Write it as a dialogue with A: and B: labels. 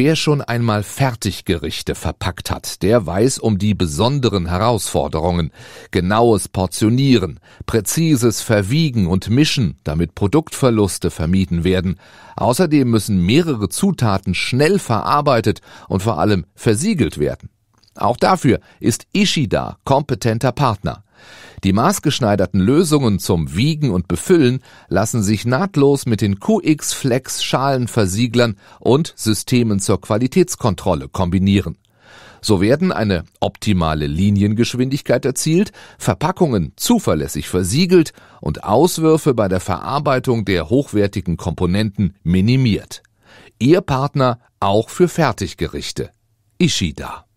A: Wer schon einmal Fertiggerichte verpackt hat, der weiß um die besonderen Herausforderungen. Genaues Portionieren, präzises Verwiegen und Mischen, damit Produktverluste vermieden werden. Außerdem müssen mehrere Zutaten schnell verarbeitet und vor allem versiegelt werden. Auch dafür ist Ishida kompetenter Partner. Die maßgeschneiderten Lösungen zum Wiegen und Befüllen lassen sich nahtlos mit den QX Flex Schalenversieglern und Systemen zur Qualitätskontrolle kombinieren. So werden eine optimale Liniengeschwindigkeit erzielt, Verpackungen zuverlässig versiegelt und Auswürfe bei der Verarbeitung der hochwertigen Komponenten minimiert. Ihr Partner auch für Fertiggerichte. Ishida.